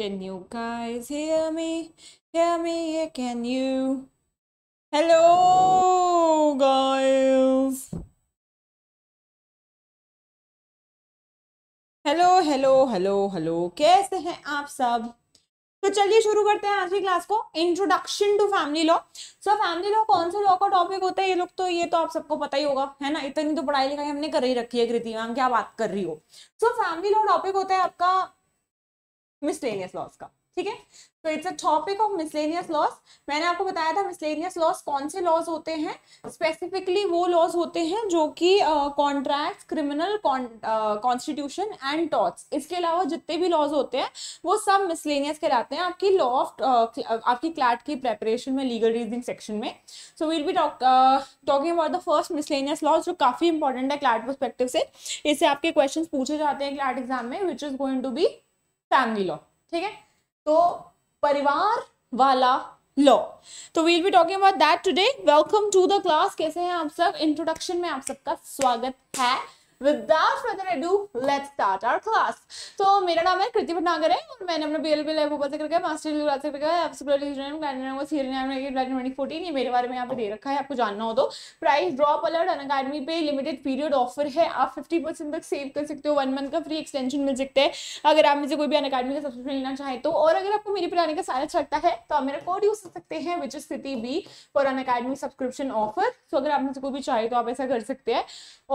Can you guys hear me? Hear me? Can you? Hello, guys. Hello hello hello hello कैसे हैं आप सब तो चलिए शुरू करते हैं आज की क्लास को introduction to family law so family law कौन से लॉ का टॉपिक होता है ये लोग तो ये तो आप सबको पता ही होगा है ना इतनी तो पढ़ाई लिखाई हमने कर ही रखी है कृति मैम क्या बात कर रही हो सो फैमिली लॉ टॉपिक होता है आपका मिसलेनियस लॉस का ठीक है तो it's a topic of miscellaneous laws मैंने आपको बताया था मिसलेनियस लॉस कौन से लॉस होते हैं स्पेसिफिकली वो लॉस होते हैं जो कि contract criminal constitution and torts इसके अलावा जितने भी लॉज होते हैं वो सब मिसलेनियस कहलाते हैं आपकी लॉ ऑफ uh, आपकी क्लैट की प्रेपरेशन में लीगल रीजनिंग सेक्शन में so we'll be talking about the first miscellaneous laws जो काफ़ी इंपॉर्टेंट है क्लैट परस्पेक्टिव से इससे आपके क्वेश्चन पूछे जाते हैं क्लैट एग्जाम में which is going to be family law ठीक है तो परिवार वाला लॉ तो we'll be talking about that today welcome to the class कैसे हैं आप सब इंट्रोडक्शन में आप सबका स्वागत है without further ado let start our class तो मेरा नाम है कृति भटनागर है और मैंने अपना बी एल बी लाइफ ऊपर से करके मास्टर डिग्री क्लास से करके ये मेरे बारे में यहाँ पे दे रखा है आपको जानना हो तो price drop alert Unacademy पे लिमिटेड पीरियड ऑफर है आप फिफ्टी परसेंट तक सेव कर सकते हो वन मंथ का फ्री एक्सटेंशन मिल सकते हैं अगर आप मुझे कोई भी अन अकेडमी का सब्सक्रिप्शन लेना चाहे तो और अगर आपको मेरी पुराने का सारा अच्छा लगता है तो आप मेरा कोड यूज कर सकते हैं which is city B for Unacademy subscription offer तो अगर आप मुझे कोई भी चाहे तो आप ऐसा कर सकते हैं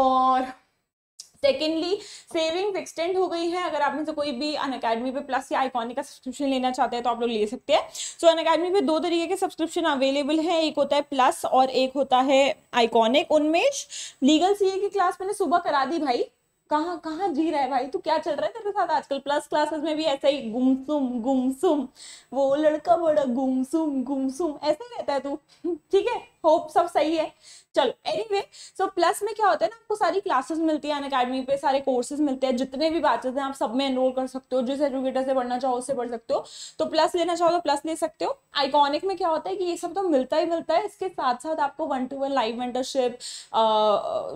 और सेकेंडली सेविंग एक्सटेंड हो गई है अगर आप में से कोई भी अन अकेडमी पे प्लस या आइकॉनिक का सब्सक्रिप्शन लेना चाहते हैं तो आप लोग ले सकते हैं सो अन अकेडमी पे दो तरीके के सब्सक्रिप्शन अवेलेबल है एक होता है प्लस और एक होता है आइकॉनिक उनमें लीगल सीए की क्लास मैंने सुबह करा दी भाई कहाँ कहाँ जी रहा है भाई तू क्या चल रहा है तेरे साथ आजकल प्लस क्लासेस में भी ऐसा ही गुमसुम गुमसुम वो लड़का बड़ा गुमसुम गुमसुम ऐसे रहता है तू ठीक है होप सब सही है चलो एनी वे सो प्लस में क्या होता है ना आपको सारी क्लासेस मिलती है अन अकेडमी पे सारे कोर्सेज मिलते हैं जितने भी बैचेज हैं आप सब में एनरोल कर सकते हो जिस एजुकेटर से पढ़ना चाहो उससे पढ़ सकते हो तो प्लस लेना चाहो तो प्लस ले सकते हो आइकॉनिक में क्या होता है कि ये सब तो मिलता ही मिलता है इसके साथ साथ आपको one to one live mentorship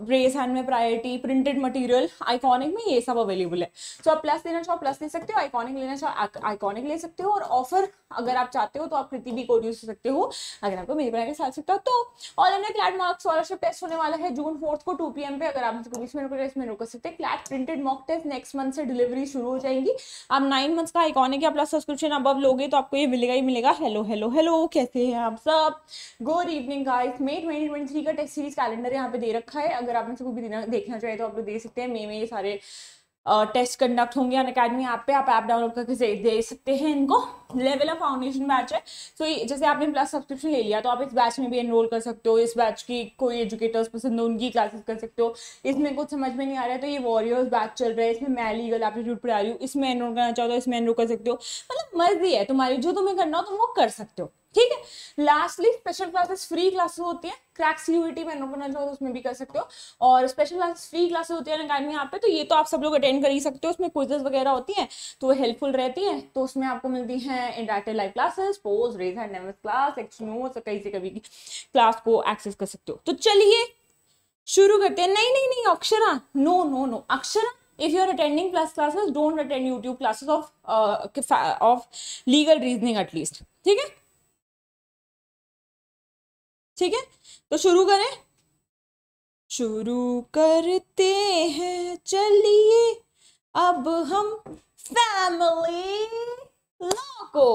raise hand में प्रायोरिटी प्रिंटेड मटीरियल आइकॉनिक में ये सब अवेलेबल है सो आप प्लस लेना चाहो प्लस ले सकते हो आइकॉनिक लेना चाहो आइकॉनिक ले सकते हो और ऑफर अगर आप चाहते हो तो आप कृति भी को यूज कर सकते हो अगर आपको मेरी बनाकर साथ सकते हो तो all India CLAT marks scholarship test होने वाला है जून फोर्थ को टू पीएम पे अगर आप बीस मिनट में रुक इसमें रुक सकते CLAT printed mock test next month से डिलीवरी शुरू हो जाएगी आप नाइन मंथ्स का आइकॉनिक या प्लस सब्सक्रिप्शन अब लोगे तो आपको ये मिलेगा ही मिलेगा हेलो हेलो हेलो कैसे हैं आप सब good evening guys May twenty twenty three का टेस्ट सीरीज कैलेंडर यहाँ पे दे रखा है अगर आप मुझको भी देखना चाहे तो आप लोग दे सकते हैं मे में ये सारे टेस्ट कंडक्ट होंगे अन अकेडमी ऐप पे आप ऐप डाउनलोड करके दे सकते हैं इनको लेवल ऑफ फाउंडेशन बैच है सो so, जैसे आपने प्लस सब्सक्रिप्शन ले लिया तो आप इस बैच में भी एनरोल कर सकते हो इस बैच की कोई एजुकेटर्स पसंद हो उनकी क्लासेस कर सकते हो इसमें कुछ समझ में नहीं आ रहा है तो ये वॉरियर्स बैच चल रहा है इसमें मैं लीगल एप्टीट्यूड पढ़ा रही हूँ इसमें एनरोल करना चाहता तो हूँ इसमें एनरोल कर सकते हो मतलब मर्जी है तुम्हारी जो तुम्हें करना हो तुम वो कर सकते हो ठीक है lastly special classes free classes होती है क्रैक सी में हो तो उसमें भी कर सकते हो और स्पेशल क्लासेस फ्री क्लासेस होती है अकेडमी यहाँ पे तो ये तो आप सब लोग अटेंड कर ही सकते हो उसमें क्विजेस वगैरह होती हैं तो वो हेल्पफुल रहती है तो उसमें आपको मिलती हैं interactive live classes polls raise hand class एक्सनोस कहीं से कभी क्लास को एक्सेस कर सकते हो तो चलिए शुरू करते हैं नहीं नहीं नहीं Akshara no no no Akshara if you are attending plus classes don't attend youtube classes of uh, of legal reasoning at least ठीक है ठीक है तो शुरू करें शुरू करते हैं चलिए अब हम फैमिली लॉ को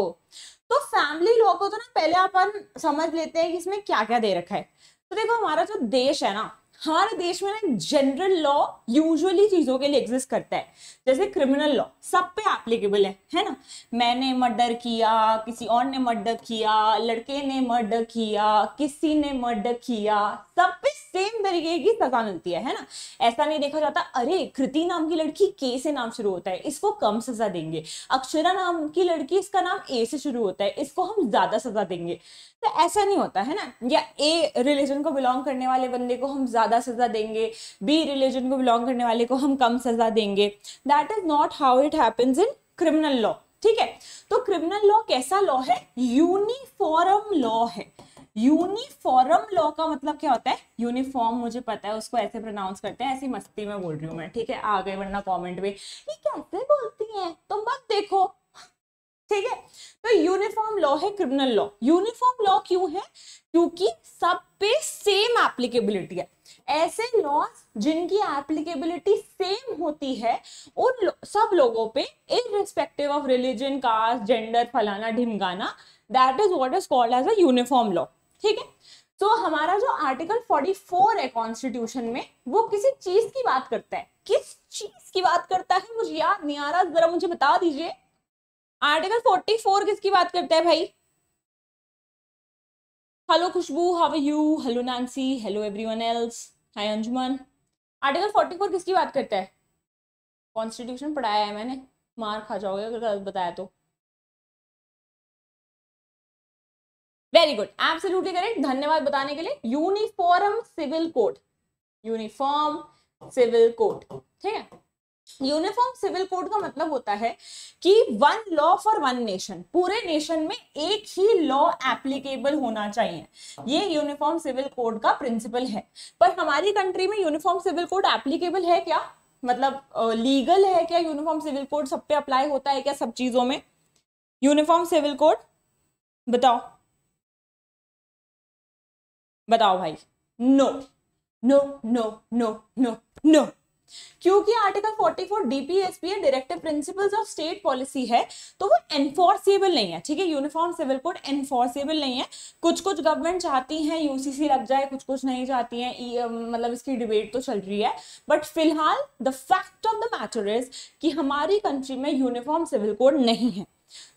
तो फैमिली लॉ को तो ना पहले अपन समझ लेते हैं कि इसमें क्या क्या दे रखा है तो देखो हमारा जो देश है ना हर देश में ना जनरल लॉ यूजुअली चीजों के लिए एग्जिस्ट करता है जैसे क्रिमिनल लॉ सब पे एप्लीकेबल है है ना मैंने मर्डर किया किसी और ने मर्डर किया लड़के ने मर्डर किया किसी ने मर्डर किया सब पे सेम तरीके की सजा मिलती है है ना ऐसा नहीं देखा जाता अरे कृति नाम की लड़की के से नाम शुरू होता है इसको कम सजा देंगे अक्षरा नाम की लड़की इसका नाम ए से शुरू होता है इसको हम ज्यादा सजा देंगे तो ऐसा नहीं होता है ना या ए रिलीजन को बिलोंग करने वाले बंदे को हम ज्यादा ज़्यादा सज़ा देंगे बी रिलीजन को बिलोंग करने वाले को हम कम सज़ा देंगे that is not how it happens in criminal law ठीक है तो क्रिमिनल लॉ कैसा लॉ है यूनिफॉर्म लॉ है यूनिफॉर्म लॉ का मतलब क्या होता है यूनिफॉर्म मुझे पता है उसको ऐसे प्रोनाउंस करते हैं ऐसी मस्ती में बोल रही हूँ मैं ठीक है आ गए वरना कमेंट में ये कैसे बोलती हैं तुम बस देखो ठीक है तो यूनिफॉर्म लॉ है क्रिमिनल लॉ यूनिफॉर्म लॉ क्यों है क्योंकि सब पे सेम एप्लीकेबिलिटी है ऐसे लॉज जिनकी एप्लीकेबिलिटी सेम होती है उन लो, सब लोगों पे irrespective of religion caste gender फलाना ढिमगाना that is what is called as a uniform law ठीक है तो हमारा जो आर्टिकल 44 है कॉन्स्टिट्यूशन में वो किसी चीज की बात करता है किस चीज की बात करता है मुझे याद नहीं आ रहा जरा मुझे बता दीजिए आर्टिकल फोर्टी फोर किसकी बात करता है भाई hello Khushboo how are you hello Nancy hello everyone else hi Anjuman article forty four किसकी बात करता है कॉन्स्टिट्यूशन पढ़ाया है मैंने मार खा जाओगे अगर गलत बताया तो वेरी गुड एब्सोल्युटली करेक्ट धन्यवाद बताने के लिए uniform civil code uniform civil code ठीक है यूनिफॉर्म सिविल कोड का मतलब होता है कि one law for one nation पूरे नेशन में एक ही लॉ एप्लीकेबल होना चाहिए ये यूनिफॉर्म सिविल कोड का प्रिंसिपल है पर हमारी कंट्री में यूनिफॉर्म सिविल कोड एप्लीकेबल है क्या मतलब लीगल है क्या यूनिफॉर्म सिविल कोड सब पे अप्लाई होता है क्या सब चीजों में यूनिफॉर्म सिविल कोड बताओ बताओ भाई no no no no no no क्योंकि article 44 DPSP DPSP a directive principles of state policy है तो वो एनफोर्सेबल नहीं है ठीक है यूनिफॉर्म सिविल कोड एनफोर्सेबल नहीं है कुछ कुछ गवर्नमेंट चाहती हैं यूसीसी लग जाए कुछ कुछ नहीं चाहती हैं मतलब इसकी डिबेट तो चल रही है बट फिलहाल the fact of the matter is कि हमारी कंट्री में यूनिफॉर्म सिविल कोड नहीं है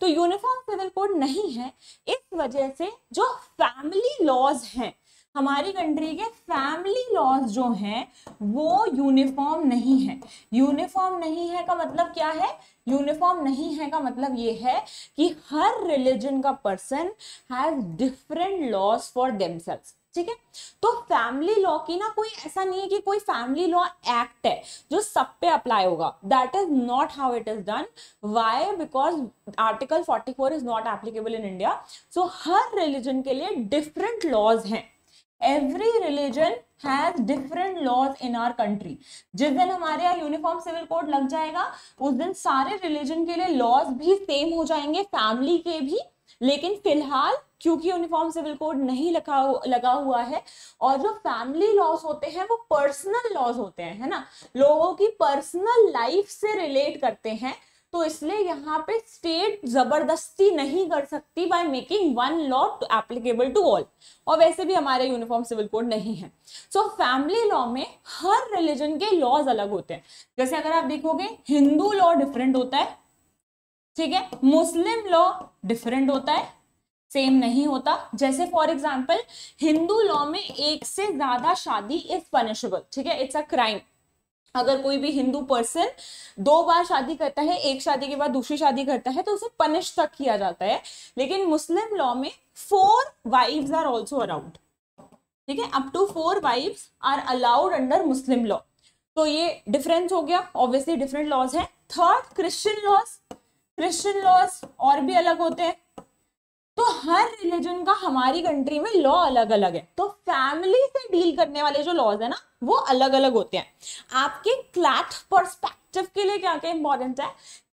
तो यूनिफॉर्म सिविल कोड नहीं है इस वजह से जो फैमिली लॉज हैं हमारी कंट्री के फैमिली लॉज जो हैं वो यूनिफॉर्म नहीं है यूनिफॉर्म नहीं है का मतलब क्या है यूनिफॉर्म नहीं है का मतलब ये है कि हर रिलीजन का person has different laws for themselves ठीक है तो फैमिली लॉ की ना कोई ऐसा नहीं है कि कोई फैमिली लॉ एक्ट है जो सब पे अप्लाई होगा that is not how it is done why because article 44 is not applicable in India so हर रिलीजन के लिए डिफरेंट लॉज हैं every religion has different laws in our country जिस दिन हमारे यहाँ यूनिफॉर्म सिविल कोड लग जाएगा उस दिन सारे रिलीजन के लिए लॉज भी सेम हो जाएंगे फैमिली के भी लेकिन फिलहाल क्योंकि यूनिफॉर्म सिविल कोड नहीं लगा लगा हुआ है और जो फैमिली लॉस होते हैं वो पर्सनल लॉस होते हैं है ना लोगों की पर्सनल लाइफ से रिलेट करते हैं तो इसलिए यहाँ पे स्टेट जबरदस्ती नहीं कर सकती by making one law to applicable to all और वैसे भी हमारे यूनिफॉर्म सिविल कोड नहीं है सो फैमिली लॉ में हर रिलीजन के लॉज अलग होते हैं जैसे अगर आप देखोगे हिंदू लॉ डिफरेंट होता है ठीक है मुस्लिम लॉ डिफरेंट होता है सेम नहीं होता जैसे फॉर एग्जाम्पल हिंदू लॉ में एक से ज्यादा शादी इज पनिशेबल ठीक है इट्स अ क्राइम अगर कोई भी हिंदू पर्सन दो बार शादी करता है एक शादी के बाद दूसरी शादी करता है तो उसे पनिश तक किया जाता है लेकिन मुस्लिम लॉ में four wife are also around ठीक है up to four wives are allowed under Muslim law तो ये डिफरेंस हो गया ऑब्वियसली डिफरेंट लॉज है third Christian laws Christian laws और भी अलग होते हैं तो हर रिलीजन का हमारी कंट्री में लॉ अलग अलग है तो फैमिली से डील करने वाले जो लॉज है ना वो अलग अलग होते हैं आपके क्लैट पर्सपेक्टिव के लिए क्या क्या इंपॉर्टेंट है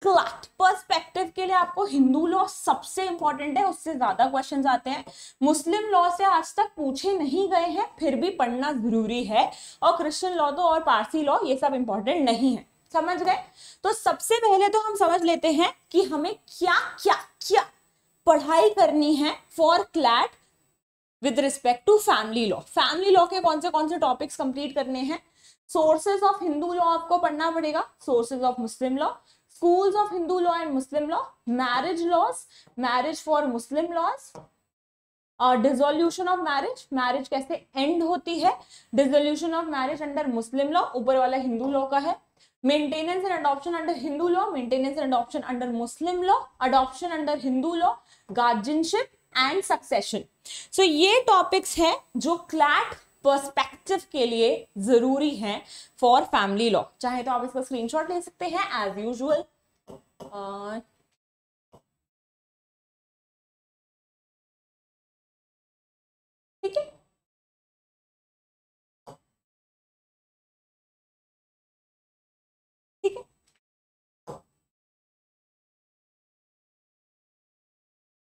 क्लैट पर्सपेक्टिव के लिए आपको हिंदू लॉ सबसे इंपॉर्टेंट है उससे ज्यादा क्वेश्चन आते हैं मुस्लिम लॉ से आज तक पूछे नहीं गए हैं फिर भी पढ़ना जरूरी है और क्रिश्चियन लॉ तो और पारसी लॉ ये सब इंपॉर्टेंट नहीं है समझ गए तो सबसे पहले तो हम समझ लेते हैं कि हमें क्या क्या क्या पढ़ाई करनी है for CLAT with respect to family law family law के कौन से कौन से टॉपिक्स कंप्लीट करने हैं सोर्सेज ऑफ हिंदू लॉ आपको पढ़ना पड़ेगा sources of Muslim law schools of Hindu law and Muslim law marriage laws marriage for Muslim laws dissolution of marriage marriage कैसे एंड होती है dissolution of marriage under Muslim law ऊपर वाला हिंदू लॉ का है maintenance and adoption under Hindu law maintenance and adoption under Muslim law adoption under Hindu law guardianship and succession so ये topics हैं जो क्लैट पर्सपेक्टिव के लिए जरूरी हैं फॉर फैमिली लॉ चाहे तो आप इसका स्क्रीनशॉट ले सकते हैं एज यूजल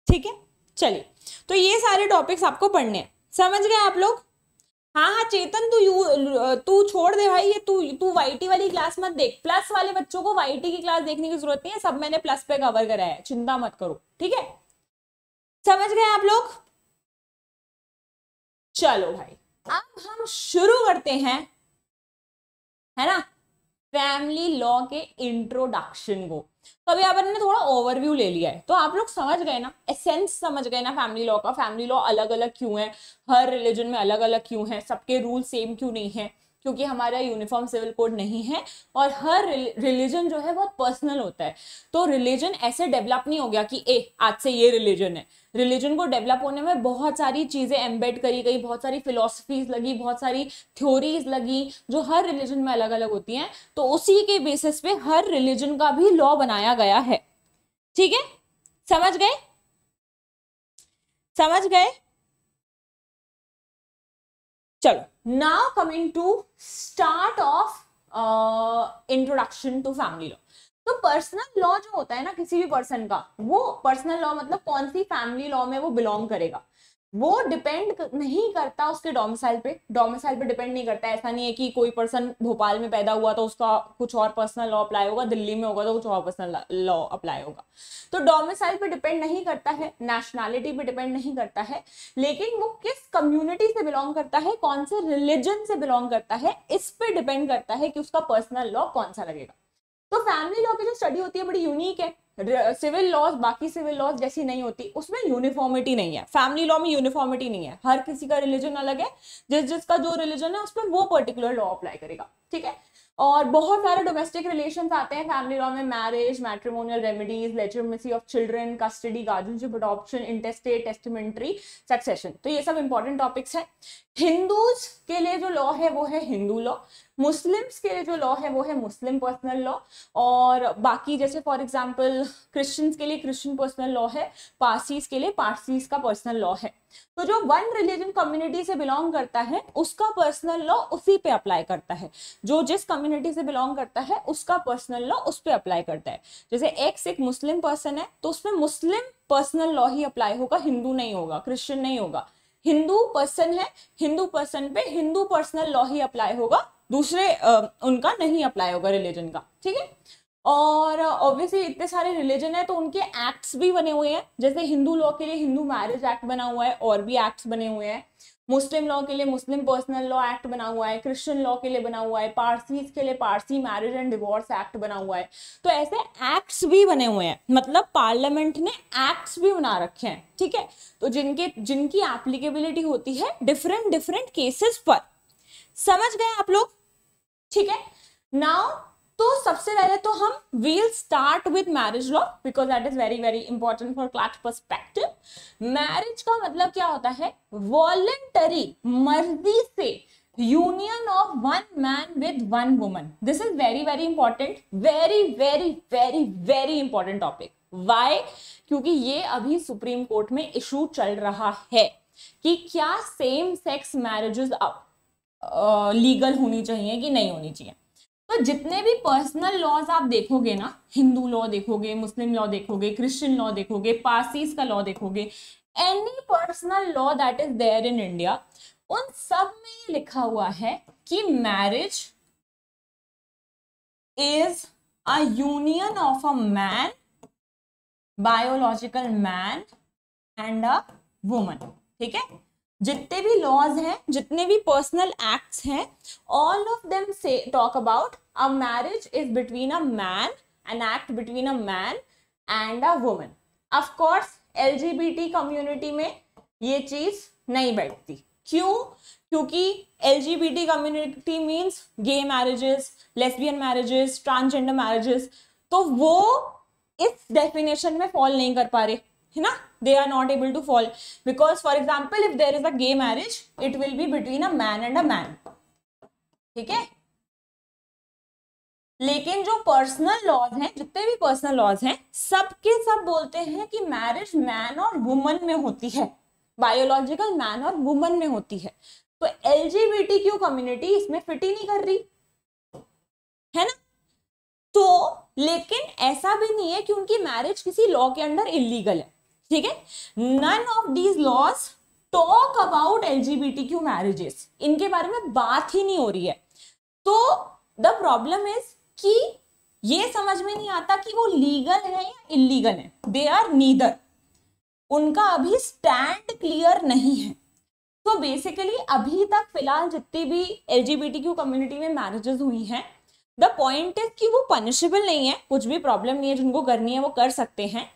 ठीक है चलिए तो ये सारे टॉपिक्स आपको पढ़ने हैं समझ गए आप लोग हाँ हाँ चेतन तू यू तू छोड़ दे भाई ये तू तू वाईटी वाली क्लास मत देख प्लस वाले बच्चों को वाईटी की क्लास देखने की जरूरत नहीं है सब मैंने प्लस पे कवर कराया है चिंता मत करो ठीक है समझ गए आप लोग चलो भाई अब हम शुरू करते हैं है ना फैमिली लॉ के इंट्रोडक्शन को तो अभी अपन ने थोड़ा ओवरव्यू ले लिया है तो आप लोग समझ गए ना एसेंस समझ गए ना फैमिली लॉ का फैमिली लॉ अलग अलग क्यों है हर रिलीजन में अलग अलग क्यों है सबके रूल सेम क्यों नहीं है क्योंकि हमारा यूनिफॉर्म सिविल कोड नहीं है और हर रिलीजन जो है बहुत पर्सनल होता है तो रिलीजन ऐसे डेवलप नहीं हो गया कि ए आज से ये रिलीजन है रिलीजन को डेवलप होने में बहुत सारी चीज़ें एम्बेड करी गई बहुत सारी फिलोसफीज लगी बहुत सारी थ्योरीज लगी जो हर रिलीजन में अलग अलग होती हैं तो उसी के बेसिस पे हर रिलीजन का भी लॉ बनाया गया है ठीक है समझ गए समझ गए चलो now coming to start of introduction to family law तो पर्सनल लॉ जो होता है ना किसी भी पर्सन का वो पर्सनल लॉ मतलब कौन सी फैमिली लॉ में वो बिलोंग करेगा वो डिपेंड नहीं करता उसके डोमिसाइल पे डोमिसाइल पे डिपेंड नहीं करता ऐसा नहीं है कि कोई पर्सन भोपाल में पैदा हुआ तो उसका कुछ और पर्सनल लॉ अप्लाई होगा दिल्ली में होगा तो कुछ और पर्सनल लॉ अप्लाई होगा तो डोमिसाइल पे डिपेंड नहीं करता है नेशनैलिटी पे डिपेंड नहीं करता है लेकिन वो किस कम्युनिटी से बिलोंग करता है कौन से रिलीजन से बिलोंग करता है इस पर डिपेंड करता है कि उसका पर्सनल लॉ कौन सा लगेगा तो फैमिली लॉ की जो स्टडी होती है बड़ी यूनिक है सिविल लॉज बाकी सिविल लॉज जैसी नहीं होती उसमें यूनिफॉर्मिटी नहीं है फैमिली लॉ में यूनिफॉर्मिटी नहीं है हर किसी का रिलीजन अलग है जिस जिसका जो रिलीजन है उसमें वो पर्टिकुलर लॉ अप्लाई करेगा ठीक है और बहुत सारे डोमेस्टिक रिलेशन आते हैं फैमिली लॉ में marriage matrimonial remedies legitimacy of children custody guardianship adoption intestate testamentary succession तो ये सब इंपॉर्टेंट टॉपिक्स हैं हिंदूज के लिए जो लॉ है वो है हिंदू लॉ मुस्लिम्स के लिए जो लॉ है वो है मुस्लिम पर्सनल लॉ और बाकी जैसे फॉर एग्जाम्पल क्रिश्चियंस के लिए क्रिश्चियन पर्सनल लॉ है पारसीज के लिए पारसीज का पर्सनल लॉ है तो जो वन रिलीजन कम्युनिटी से बिलोंग करता है उसका पर्सनल लॉ उसी पे अप्लाई करता है जो जिस कम्युनिटी से बिलोंग करता है उसका पर्सनल लॉ उस पर अप्लाई करता है जैसे एक्स एक मुस्लिम पर्सन है तो उसमें मुस्लिम पर्सनल लॉ ही अप्लाई होगा हिंदू नहीं होगा क्रिश्चियन नहीं होगा हिंदू पर्सन है हिंदू पर्सन पे हिंदू पर्सनल लॉ ही अप्लाई होगा दूसरे उनका नहीं अप्लाई होगा रिलीजन का ठीक है और ऑब्वियसली इतने सारे रिलीजन है तो उनके एक्ट्स भी बने हुए हैं जैसे हिंदू लॉ के लिए हिंदू मैरिज एक्ट बना हुआ है और भी एक्ट्स बने हुए हैं मुस्लिम लॉ के लिए मुस्लिम पर्सनल लॉ एक्ट बना हुआ है क्रिश्चियन लॉ के लिए बना हुआ है पारसीज के लिए Parsi marriage and divorce act बना हुआ है तो ऐसे एक्ट्स भी बने हुए हैं मतलब पार्लियामेंट ने एक्ट्स भी बना रखे हैं ठीक है तो जिनके जिनकी एप्लीकेबिलिटी होती है डिफरेंट डिफरेंट केसेस पर समझ गए आप लोग ठीक है नाउ तो सबसे पहले तो हम we'll start with marriage law because that is very very important for class perspective marriage का मतलब क्या होता है वॉलेंटरी मर्जी से union of one man with one woman this is very very important very very very very important topic why क्योंकि ये अभी सुप्रीम कोर्ट में इशू चल रहा है कि क्या सेम सेक्स मैरिजेस अब लीगल होनी चाहिए कि नहीं होनी चाहिए तो जितने भी पर्सनल लॉज आप देखोगे ना हिंदू लॉ देखोगे मुस्लिम लॉ देखोगे क्रिश्चियन लॉ देखोगे पारसीज का लॉ देखोगे any personal law that is there in India उन सब में ये लिखा हुआ है कि marriage is a union of a man biological man and a woman ठीक है जितने भी लॉज हैं जितने भी पर्सनल एक्ट्स हैं ऑल ऑफ देम से talk about a marriage is between a man an act between a man and a women of course L G B T community में ये चीज़ नहीं बैठती क्यों क्योंकि L G B T community means gay marriages lesbian marriages transgender marriages तो वो इस डेफिनेशन में फॉल नहीं कर पा रहे है ना they are not able to fall because for example if there is a gay marriage it will be between a man and a man ठीक है लेकिन जो पर्सनल लॉज हैं जितने भी पर्सनल लॉज हैं सबके सब बोलते हैं कि मैरिज मैन और वुमन में होती है बायोलॉजिकल मैन और वुमन में होती है तो एलजीबीटी क्यू कम्युनिटी इसमें फिट ही नहीं कर रही है ना तो लेकिन ऐसा भी नहीं है कि उनकी मैरिज किसी लॉ के अंडर इलीगल है ठीक है none of these laws talk about Q marriages इनके बारे में बात ही नहीं हो रही है तो द प्रॉब्लम इज कि ये समझ में नहीं आता कि वो लीगल है या इलीगल है दे आर नीदर उनका अभी स्टैंड क्लियर नहीं है तो बेसिकली अभी तक फिलहाल जितनी भी एल कम्युनिटी में मैरिजेस हुई हैं द पॉइंट इज कि वो पनिशेबल नहीं है कुछ भी प्रॉब्लम नहीं है जिनको करनी है वो कर सकते हैं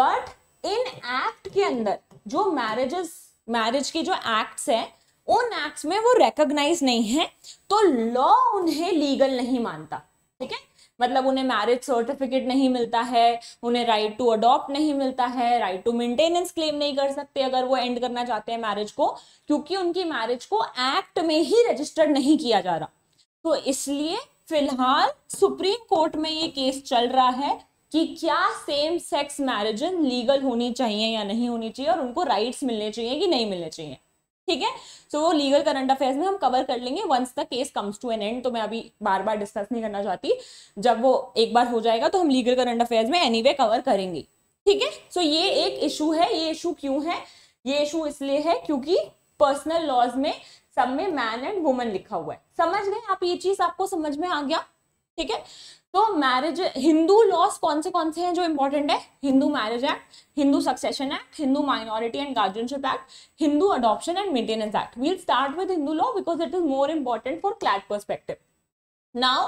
बट इन एक्ट के अंदर जो मैरिजेस मैरिज की जो एक्ट्स हैं उन एक्ट्स में वो रिकग्नाइज नहीं है तो लॉ उन्हें लीगल नहीं मानता ठीक है मतलब उन्हें मैरिज सर्टिफिकेट नहीं मिलता है उन्हें राइट टू अडॉप्ट नहीं मिलता है राइट टू मेंटेनेंस क्लेम नहीं कर सकते अगर वो एंड करना चाहते हैं मैरिज को क्योंकि उनकी मैरिज को एक्ट में ही रजिस्टर्ड नहीं किया जा रहा तो इसलिए फिलहाल सुप्रीम कोर्ट में ये केस चल रहा है कि क्या सेम सेक्स मैरिज लीगल होनी चाहिए या नहीं होनी चाहिए और उनको राइट्स मिलने चाहिए कि नहीं मिलने चाहिए ठीक है सो वो लीगल करंट अफेयर्स में हम कवर कर लेंगे once the case comes to an end तो मैं अभी बार बार डिस्कस नहीं करना चाहती जब वो एक बार हो जाएगा तो हम लीगल करंट अफेयर्स में एनी कवर करेंगे ठीक है सो ये एक इशू है ये इशू क्यों है ये इशू इसलिए है क्योंकि पर्सनल लॉज में सब में मैन एंड वुमन लिखा हुआ है समझ गए आप ये चीज आपको समझ में आ गया ठीक है तो मैरिज हिंदू लॉस कौन से कौन से हैं जो इंपॉर्टेंट है Hindu marriage act Hindu succession act Hindu minority and guardianship act Hindu adoption and maintenance act we'll start with Hindu law because it is more important for CLAT perspective now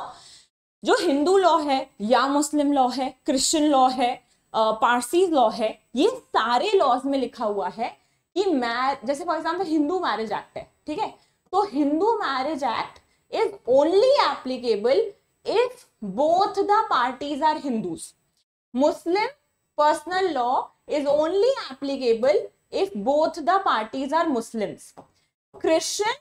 जो हिंदू लॉ है या मुस्लिम लॉ है क्रिश्चियन लॉ है Parsi law है ये सारे laws में लिखा हुआ है कि मैर जैसे for example Hindu marriage act है ठीक है तो Hindu marriage act is only applicable if both the parties are Hindus. Muslim personal law is only applicable if both the parties are Muslims. Christian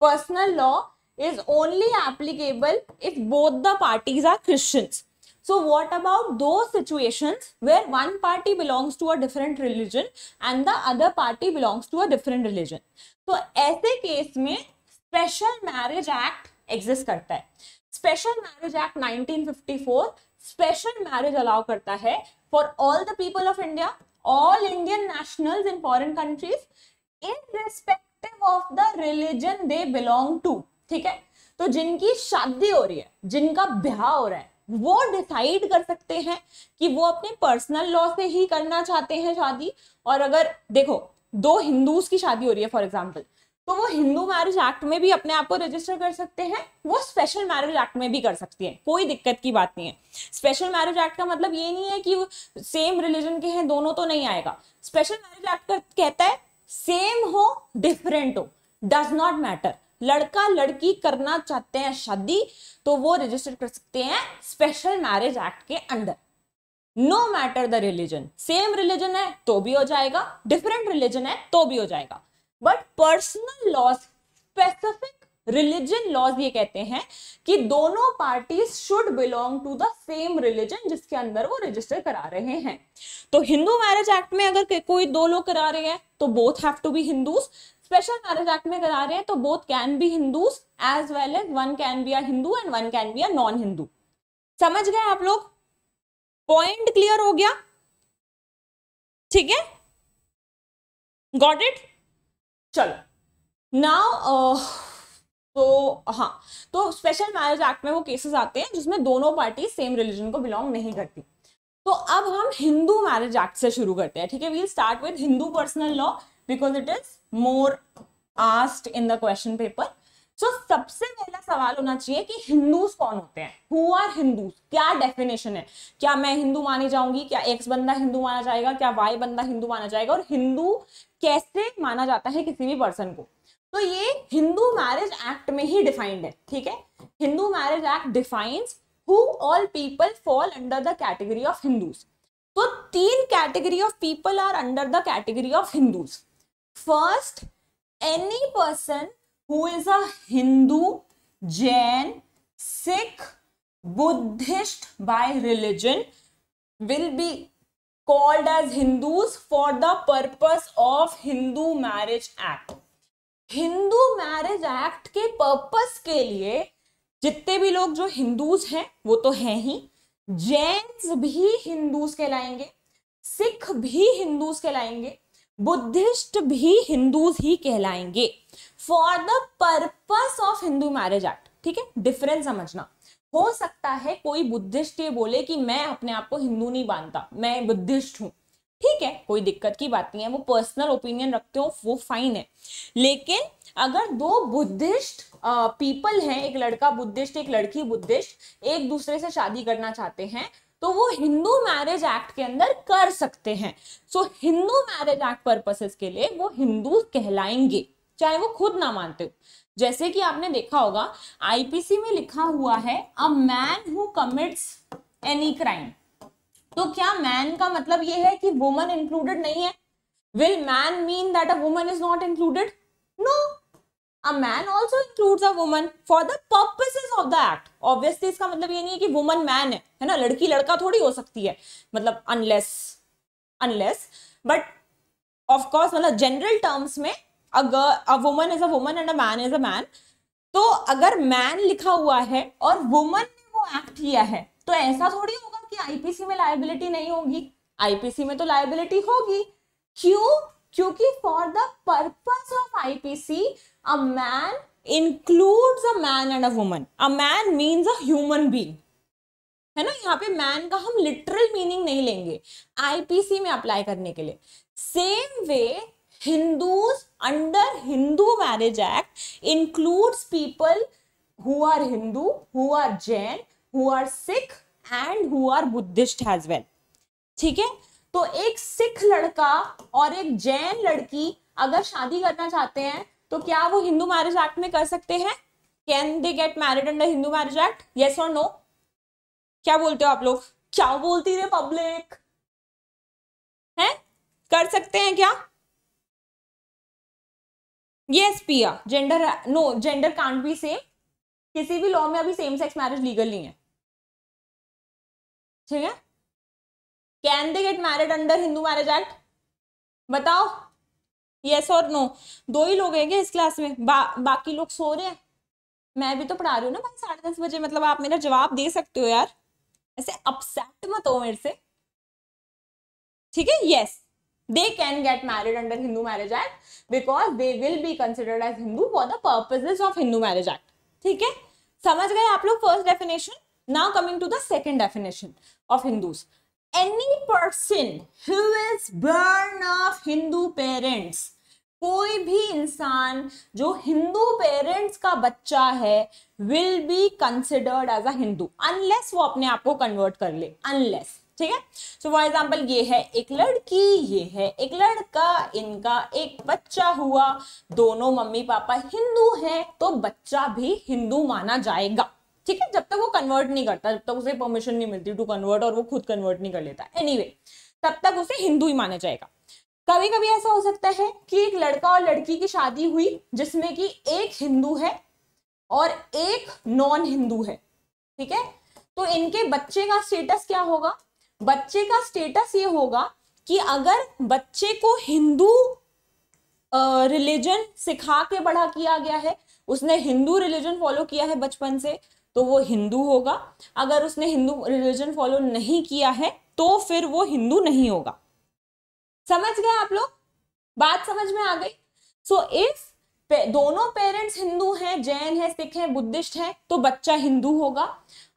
personal law is only applicable if both the parties are Christians. So what about those situations where one party belongs to a different religion and the other party belongs to a different religion? So aise case mein special marriage act exist karta hai special marriage act 1954 special marriage allow करता है for all the people of India all Indian nationals in foreign countries irrespective of the religion they belong to ठीक है तो जिनकी शादी हो रही है जिनका ब्याह हो रहा है वो डिसाइड कर सकते हैं कि वो अपने पर्सनल लॉ से ही करना चाहते हैं शादी और अगर देखो दो हिंदूज की शादी हो रही है फॉर एग्जाम्पल तो वो हिंदू मैरिज एक्ट में भी अपने आप को रजिस्टर कर सकते हैं वो स्पेशल मैरिज एक्ट में भी कर सकती है कोई दिक्कत की बात नहीं है स्पेशल मैरिज एक्ट का मतलब ये नहीं है कि सेम रिलीजन के हैं दोनों तो नहीं आएगा स्पेशल मैरिज एक्ट कहता है सेम हो डिफरेंट हो डज नॉट मैटर लड़का लड़की करना चाहते हैं शादी तो वो रजिस्टर कर सकते हैं स्पेशल मैरिज एक्ट के under no matter the religion same religion है तो भी हो जाएगा डिफरेंट रिलीजन है तो भी हो जाएगा but personal laws specific religion laws ये कहते हैं कि दोनों parties should belong to the same religion जिसके अंदर वो रजिस्टर करा रहे हैं तो हिंदू मैरिज एक्ट में अगर कोई दो लोग करा रहे हैं तो both have to be Hindus special marriage act में करा रहे हैं तो both can be Hindus as well as one can be are Hindu and one can be a non Hindu समझ गए आप लोग पॉइंट क्लियर हो गया ठीक है गॉट इट चलो ना uh, तो हाँ तो स्पेशल मैरिज एक्ट में वो केसेस आते हैं जिसमें दोनों पार्टी सेम रिलीजन को बिलोंग नहीं करती तो अब हम हिंदू मैरिज एक्ट से शुरू करते हैं ठीक है we'll start with Hindu personal law because it is more asked in the question paper so so, सबसे पहला सवाल होना चाहिए कि हिंदूज कौन होते हैं हु आर हिंदूज क्या डेफिनेशन है क्या मैं हिंदू मानी जाऊंगी क्या एक्स बंदा हिंदू माना जाएगा क्या वाई बंदा हिंदू माना जाएगा और हिंदू कैसे माना जाता है किसी भी पर्सन को तो ये हिंदू मैरिज एक्ट में ही डिफाइंड है ठीक है Hindu marriage act defines who all people fall under the category of Hindus तो तीन category of people are under the category of Hindus first any person who is a Hindu Jain Sikh Buddhist by religion will be called as Hindus for the purpose of Hindu marriage act Hindu marriage act के purpose के लिए जितने भी लोग जो Hindus हैं वो तो हैं ही जैन भी हिंदूज कहलाएंगे सिख भी हिंदूज कहलाएंगे बुद्धिस्ट भी हिंदूज ही कहलाएंगे for the purpose of Hindu marriage act ठीक है डिफरेंस समझना हो सकता है कोई बुद्धिस्ट ये बोले कि मैं अपने आप को हिंदू नहीं मानता मैं बुद्धिस्ट हूं ठीक है कोई दिक्कत की बात नहीं है वो पर्सनल ओपिनियन रखते हो वो फाइन है लेकिन अगर दो बुद्धिस्ट पीपल हैं एक लड़का बुद्धिस्ट एक लड़की बुद्धिस्ट एक दूसरे से शादी करना चाहते हैं तो वो हिंदू मैरिज एक्ट के अंदर कर सकते हैं so Hindu marriage act purposes के लिए वो हिंदू कहलाएंगे चाहे वो खुद ना मानते हो जैसे कि आपने देखा होगा आईपीसी में लिखा हुआ है a man who commits any crime तो क्या मैन का मतलब ये है कि वुमन इंक्लूडेड नहीं है will man mean that a woman is not included no a man also includes a woman for the purposes of the act obviously इसका मतलब ये नहीं है कि वुमन मैन है है ना लड़की लड़का थोड़ी हो सकती है मतलब अनलेस अनलेस बट ऑफ मतलब जनरल टर्म्स में a woman is a woman and a man is a man तो अगर मैन लिखा हुआ है और वुमन ने वो एक्ट किया है तो ऐसा थोड़ी होगा कि आईपीसी में लाइबिलिटी नहीं होगी आईपीसी में तो लाइबिलिटी होगी क्यों क्योंकि for the purpose of IPC a man includes a man and a woman a man means a human being है ना यहाँ पे मैन का हम लिटरल मीनिंग नहीं लेंगे आईपीसी में अप्लाई करने के लिए same way Hindus under Hindu marriage act includes people who are Hindu who are Jain who are Sikh and who are Buddhist as well ठीक है तो एक सिख लड़का और एक जैन लड़की अगर शादी करना चाहते हैं तो क्या वो हिंदू मैरिज एक्ट में कर सकते हैं can they get married under Hindu marriage act yes और नो क्या बोलते हो आप लोग क्या बोलती रे पब्लिक है कर सकते हैं क्या यस पिया gender no gender can't be same किसी भी लॉ में अभी सेम सेक्स मैरिज लीगल नहीं है ठीक है can they get married under Hindu marriage act बताओ यस और नो दो ही लोग हैं इस क्लास में बा, बाकी लोग सो रहे हैं मैं भी तो पढ़ा रही हूँ ना भाई साढ़े दस बजे मतलब आप मेरा जवाब दे सकते हो यार ऐसे अपसेट मत हो मेरे से ठीक है yes they can get married under Hindu marriage act because they will be considered as Hindu for the purposes of Hindu marriage act ठीक है समझ गए आप लोग first definition now coming to the second definition of Hindus any person who is born of Hindu parents कोई भी इंसान जो हिंदू पेरेंट्स का बच्चा है will be considered as a Hindu unless वो अपने आप को कन्वर्ट कर ले अनलेस ठीक है सो फॉर एग्जाम्पल ये है एक लड़की ये है एक लड़का इनका एक बच्चा हुआ दोनों मम्मी पापा हिंदू हैं तो बच्चा भी हिंदू माना जाएगा ठीक है जब तक वो कन्वर्ट नहीं करता जब तक उसे परमिशन नहीं मिलती टू कन्वर्ट और वो खुद कन्वर्ट नहीं कर लेता एनी anyway, तब तक उसे हिंदू ही माना जाएगा कभी कभी ऐसा हो सकता है कि एक लड़का और लड़की की शादी हुई जिसमें कि एक हिंदू है और एक नॉन हिंदू है ठीक है तो इनके बच्चे का स्टेटस क्या होगा बच्चे का स्टेटस ये होगा कि अगर बच्चे को हिंदू रिलीजन सिखा के बड़ा किया गया है उसने हिंदू रिलीजन फॉलो किया है बचपन से तो वो हिंदू होगा अगर उसने हिंदू रिलीजन फॉलो नहीं किया है तो फिर वो हिंदू नहीं होगा समझ गए आप लोग बात समझ में आ गई सो इफ पे, दोनों पेरेंट्स हिंदू हैं जैन है सिख है बुद्धिस्ट है तो बच्चा हिंदू होगा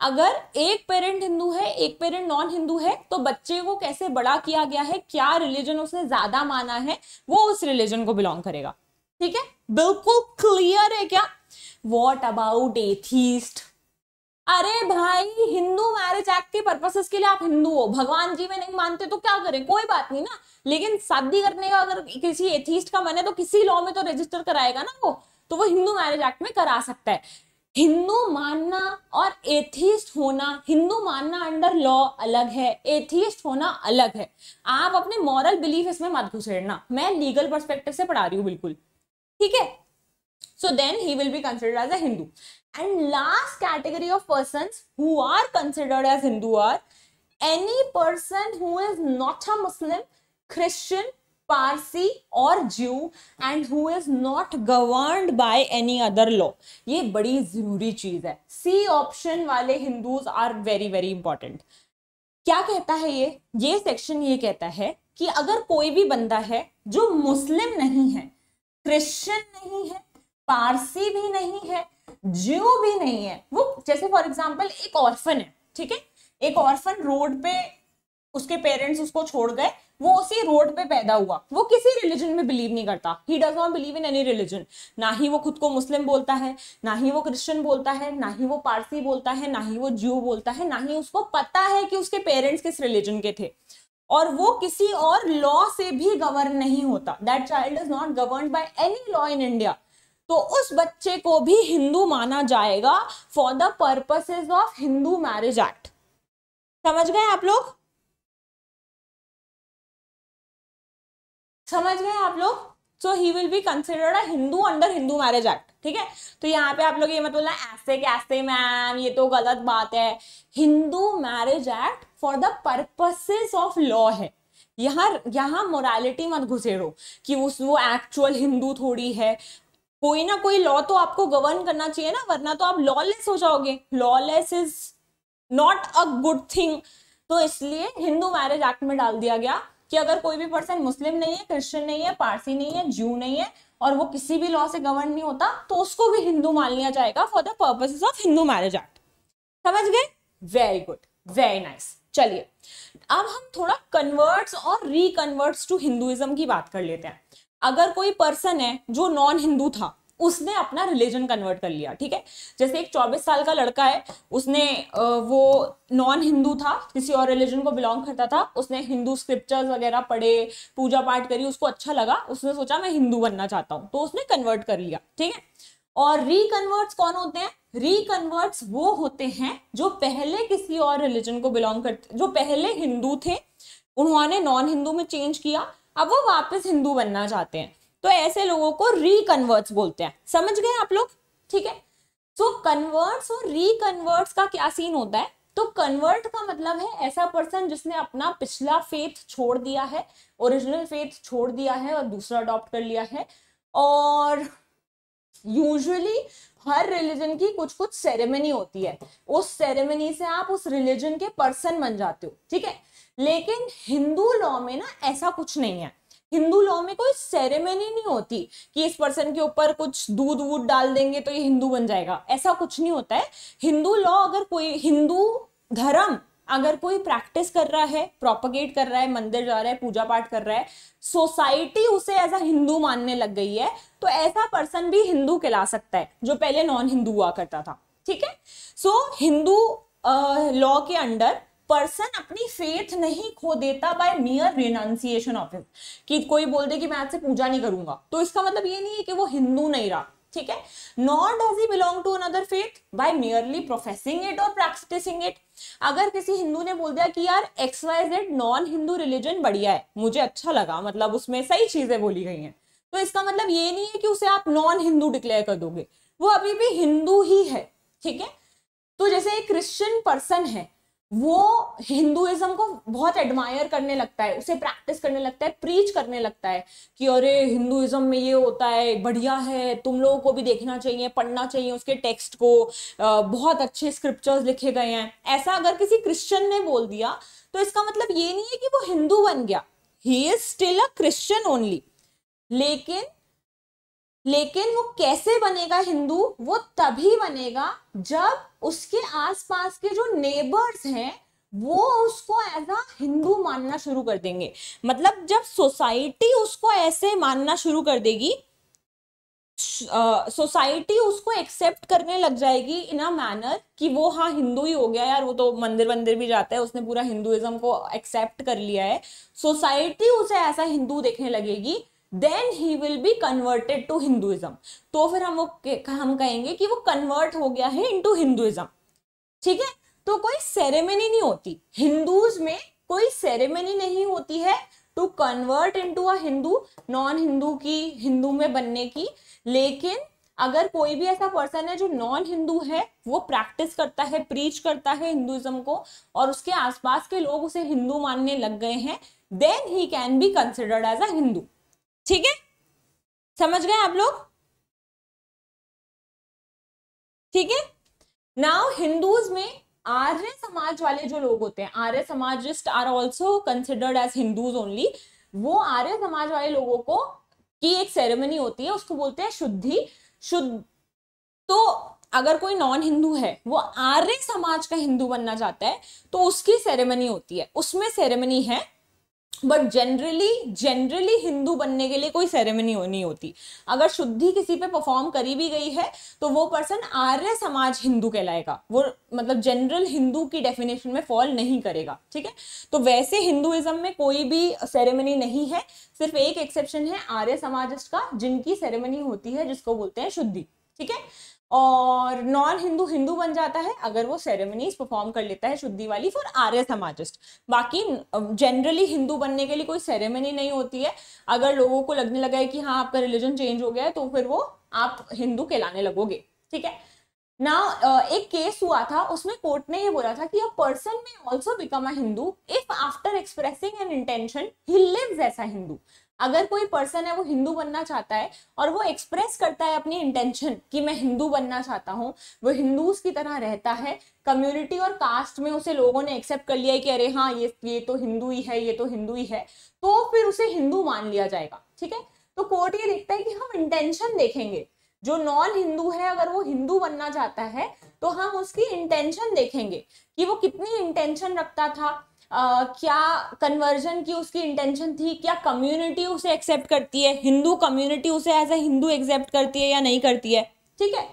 अगर एक पेरेंट हिंदू है एक पेरेंट नॉन हिंदू है तो बच्चे को कैसे बड़ा किया गया है क्या रिलीजन उसने ज्यादा माना है वो उस रिलीजन को बिलोंग करेगा ठीक है बिल्कुल क्लियर है क्या वॉट अबाउट एथीस्ट अरे भाई हिंदू मैरिज एक्ट के पर्पसेस के लिए आप हिंदू हो भगवान जी में नहीं मानते तो क्या करें कोई बात नहीं ना लेकिन शादी करने का अगर किसी एथीस्ट का मन है तो किसी लॉ में तो रजिस्टर कराएगा ना वो तो वो हिंदू मैरिज एक्ट में करा सकता है हिंदू मानना और एथीस्ट होना हिंदू मानना अंडर लॉ अलग है एथीस्ट होना अलग है आप अपने मॉरल बिलीफ इसमें मत घुसेड़ना मैं लीगल परस्पेक्टिव से पढ़ा रही हूँ बिल्कुल ठीक है so then he will be considered as a Hindu and last category of person who are considered as Hindu are any person who is not a Muslim Christian Parsi और Jew and who is not governed by any other law ये बड़ी जरूरी चीज है C option वाले Hindus are very very important क्या कहता है ये ये सेक्शन ये कहता है कि अगर कोई भी बंदा है जो मुस्लिम नहीं है क्रिश्चियन नहीं है पारसी भी नहीं है जो भी नहीं है वो जैसे फॉर एग्जाम्पल एक ऑर्फन है ठीक है एक ऑर्फन रोड पे उसके पेरेंट्स उसको छोड़ गए वो उसी रोड पे पैदा हुआ वो किसी रिलीजन में बिलीव नहीं करता he does not believe in any religion ना ही वो खुद को मुस्लिम बोलता है ना ही वो क्रिश्चियन बोलता है ना ही वो पारसी बोलता है ना ही वो ज्यू बोलता है ना ही उसको पता है कि उसके पेरेंट्स किस रिलीजन के थे और वो किसी और लॉ से भी गवर्न नहीं होता that child is not govern by any law in India तो उस बच्चे को भी हिंदू माना जाएगा for the purposes of Hindu marriage act समझ गए आप लोग समझ गए आप लोग so he will be considered a Hindu under Hindu marriage act ठीक है तो यहाँ पे आप लोग ये मत बोलना ऐसे कैसे मैम ये तो गलत बात है Hindu marriage act for the purposes of law है यहाँ यहाँ मोरालिटी मत घुसेड़ो कि उस वो एक्चुअल हिंदू थोड़ी है कोई ना कोई लॉ तो आपको गवर्न करना चाहिए ना वरना तो आप लॉलेस हो जाओगे lawless is not a good thing तो इसलिए हिंदू मैरिज एक्ट में डाल दिया गया कि अगर कोई भी पर्सन मुस्लिम नहीं है क्रिश्चियन नहीं है पारसी नहीं है जू नहीं है और वो किसी भी लॉ से गवर्न नहीं होता तो उसको भी हिंदू मान लिया जाएगा for the purposes of Hindu marriage act समझ गए वेरी गुड वेरी नाइस चलिए अब हम थोड़ा कन्वर्ट्स और रिकन्वर्ट्स टू हिंदुइज्म की बात कर लेते हैं अगर कोई पर्सन है जो नॉन हिंदू था उसने अपना रिलीजन कन्वर्ट कर लिया ठीक है जैसे एक 24 साल का लड़का है उसने वो नॉन हिंदू था किसी और रिलीजन को बिलोंग करता था उसने हिंदू स्क्रिप्चर्स वगैरह पढ़े पूजा पाठ करी उसको अच्छा लगा उसने सोचा मैं हिंदू बनना चाहता हूँ तो उसने कन्वर्ट कर लिया ठीक है और रिकन्वर्ट्स कौन होते हैं रिकन्वर्ट्स वो होते हैं जो पहले किसी और रिलीजन को बिलोंग करते जो पहले हिंदू थे उन्होंने नॉन हिंदू में चेंज किया अब वो वापस हिंदू बनना चाहते हैं तो ऐसे लोगों को रिकनवर्ट्स बोलते हैं समझ गए आप लोग ठीक है सो कन्वर्ट्स और रिकनवर्ट्स का क्या सीन होता है तो कन्वर्ट का मतलब है ऐसा पर्सन जिसने अपना पिछला फेथ छोड़ दिया है ओरिजिनल फेथ छोड़ दिया है और दूसरा अडॉप्ट कर लिया है और यूजुअली हर रिलीजन की कुछ कुछ सेरेमनी होती है उस सेरेमनी से आप उस रिलीजन के पर्सन बन जाते हो ठीक है लेकिन हिंदू लॉ में ना ऐसा कुछ नहीं है हिंदू लॉ में कोई सेरेमनी नहीं होती कि इस पर्सन के ऊपर कुछ दूध वूध डाल देंगे तो ये हिंदू बन जाएगा ऐसा कुछ नहीं होता है हिंदू लॉ अगर कोई हिंदू धर्म अगर कोई प्रैक्टिस कर रहा है प्रोपगेट कर रहा है मंदिर जा रहा है पूजा पाठ कर रहा है सोसाइटी उसे एज अ हिंदू मानने लग गई है तो ऐसा पर्सन भी हिंदू कहला सकता है जो पहले नॉन हिंदू हुआ करता था ठीक है सो हिंदू लॉ के अंडर पर्सन अपनी फेथ नहीं खो देता by mere renunciation of it कि कोई बोल दे कि मैं आज से पूजा नहीं करूंगा तो इसका मतलब ये नहीं है कि वो हिंदू नहीं रहा ठीक है not does he belong to another faith by merely professing it और प्रैक्टिसिंग इट अगर किसी हिंदू ने बोल दिया कि यार X Y Z non Hindu religion बढ़िया है मुझे अच्छा लगा मतलब उसमें सही चीजें बोली गई हैं तो इसका मतलब ये नहीं है कि उसे आप नॉन हिंदू डिक्लेयर कर दोगे वो अभी भी हिंदू ही है ठीक है तो जैसे एक क्रिश्चियन पर्सन है वो हिंदुइज्म को बहुत एडमायर करने लगता है उसे प्रैक्टिस करने लगता है प्रीच करने लगता है कि अरे हिंदुइज्म में ये होता है बढ़िया है तुम लोगों को भी देखना चाहिए पढ़ना चाहिए उसके टेक्स्ट को बहुत अच्छे स्क्रिप्चर्स लिखे गए हैं ऐसा अगर किसी क्रिश्चियन ने बोल दिया तो इसका मतलब ये नहीं है कि वो हिंदू बन गया he is still a Christian only लेकिन लेकिन वो कैसे बनेगा हिंदू वो तभी बनेगा जब उसके आसपास के जो नेबर्स हैं वो उसको एज अ हिंदू मानना शुरू कर देंगे मतलब जब सोसाइटी उसको ऐसे मानना शुरू कर देगी सोसाइटी uh, उसको एक्सेप्ट करने लग जाएगी इन अ मैनर कि वो हाँ हिंदू ही हो गया यार वो तो मंदिर वंदिर भी जाता है उसने पूरा हिंदुइज्म को एक्सेप्ट कर लिया है सोसाइटी उसे ऐसा हिंदू देखने लगेगी then he will be converted to Hinduism तो फिर हम वो हम कहेंगे कि वो कन्वर्ट हो गया है इनटू हिंदुइज्म ठीक है तो कोई सेरेमनी नहीं होती हिंदूज में कोई सेरेमनी नहीं होती है to convert into a Hindu non Hindu की हिंदू में बनने की लेकिन अगर कोई भी ऐसा पर्सन है जो नॉन हिंदू है वो प्रैक्टिस करता है प्रीच करता है हिंदुइज्म को और उसके आसपास के लोग उसे हिंदू मानने लग गए हैं then he can be considered as a Hindu ठीक है समझ गए आप लोग ठीक है नाउ हिंदूज में आर्य समाज वाले जो लोग होते हैं Arya Samajist are also considered as Hindus only वो आर्य समाज वाले लोगों को की एक सेरेमनी होती है उसको बोलते हैं शुद्धि शुद्ध तो अगर कोई नॉन हिंदू है वो आर्य समाज का हिंदू बनना चाहता है तो उसकी सेरेमनी होती है उसमें सेरेमनी है बट जनरली जनरली हिंदू बनने के लिए कोई सेरेमनी होनी होती अगर शुद्धि किसी पे परफॉर्म करी भी गई है तो वो पर्सन आर्य समाज हिंदू कहलाएगा वो मतलब जनरल हिंदू की डेफिनेशन में फॉल नहीं करेगा ठीक है तो वैसे हिंदुइज्म में कोई भी सेरेमनी नहीं है सिर्फ एक एक्सेप्शन है आर्य समाज का जिनकी सेरेमनी होती है जिसको बोलते हैं शुद्धि ठीक है और नॉन हिंदू हिंदू बन जाता है अगर वो सेरेमनीज परफॉर्म कर लेता है शुद्धि वाली फॉर आर्य समाजिस्ट बाकी जनरली um, हिंदू बनने के लिए कोई सेरेमनी नहीं होती है अगर लोगों को लगने लगा है कि हाँ आपका रिलीजन चेंज हो गया है तो फिर वो आप हिंदू कहलाने लगोगे ठीक है ना uh, एक केस हुआ था उसमें कोर्ट ने ये बोला था कि a person may also become a Hindu if after expressing an intention he lives as a Hindu अगर कोई पर्सन है वो हिंदू बनना चाहता है और वो एक्सप्रेस करता है अपनी इंटेंशन कि मैं हिंदू बनना चाहता हूँ वो हिंदूज की तरह रहता है कम्युनिटी और कास्ट में उसे लोगों ने एक्सेप्ट कर लिया है कि अरे हाँ ये ये तो हिंदू ही है ये तो हिंदू ही है तो फिर उसे हिंदू मान लिया जाएगा ठीक है तो कोर्ट ये देखता है कि हम इंटेंशन देखेंगे जो नॉन हिंदू है अगर वो हिंदू बनना चाहता है तो हम उसकी इंटेंशन देखेंगे कि वो कितनी इंटेंशन रखता था क्या कन्वर्जन की उसकी इंटेंशन थी क्या कम्युनिटी उसे एक्सेप्ट करती है हिंदू कम्युनिटी उसे एज ए हिंदू एक्सेप्ट करती है या नहीं करती है ठीक है